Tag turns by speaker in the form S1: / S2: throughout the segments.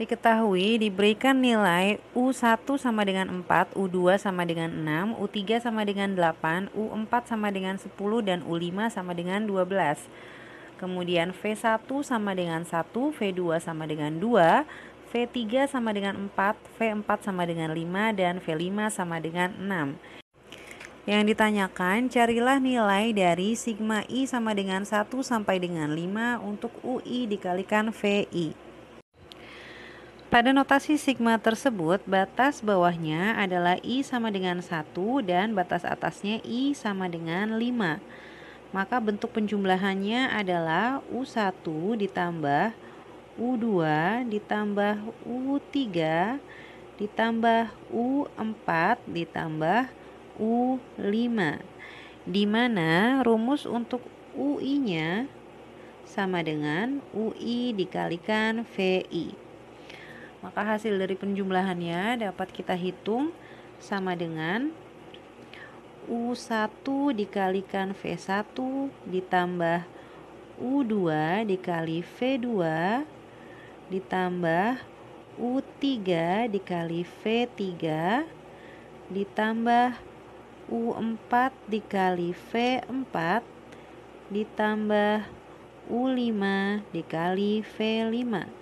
S1: Diketahui diberikan nilai U1 sama dengan 4, U2 sama dengan 6, U3 sama dengan 8, U4 sama dengan 10, dan U5 sama dengan 12. Kemudian V1 sama dengan 1, V2 sama dengan 2, V3 sama dengan 4, V4 sama dengan 5, dan V5 sama dengan 6. Yang ditanyakan, carilah nilai dari sigma I sama dengan 1 sampai dengan 5 untuk UI dikalikan VI. Pada notasi sigma tersebut, batas bawahnya adalah I sama dengan 1 dan batas atasnya I sama dengan 5. Maka bentuk penjumlahannya adalah U1 ditambah U2 ditambah U3 ditambah U4 ditambah U5 di mana rumus untuk UI-nya sama dengan UI dikalikan VI. Maka hasil dari penjumlahannya dapat kita hitung sama dengan U1 dikalikan V1 ditambah U2 dikali V2 ditambah U3 dikali V3 ditambah U4 dikali V4 ditambah U5 dikali V5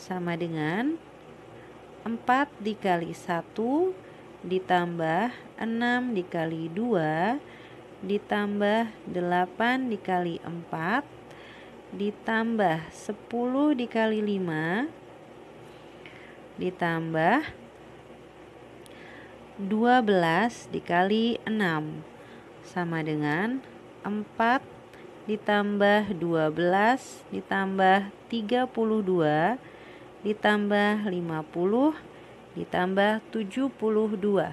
S1: sama dengan 4 dikali 1 ditambah 6 dikali 2 ditambah 8 dikali 4 ditambah 10 dikali 5 ditambah 12 dikali 6 sama dengan 4 ditambah 12 ditambah 32 ditambah ditambah 50 ditambah 72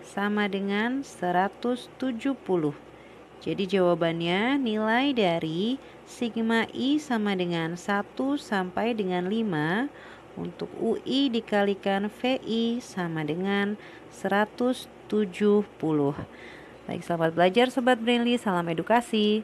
S1: sama dengan 170. Jadi jawabannya nilai dari sigma i sama dengan 1 sampai dengan 5 untuk UI dikalikan VI sama dengan 170. Baik selamat belajar, sobat Brainly, salam edukasi.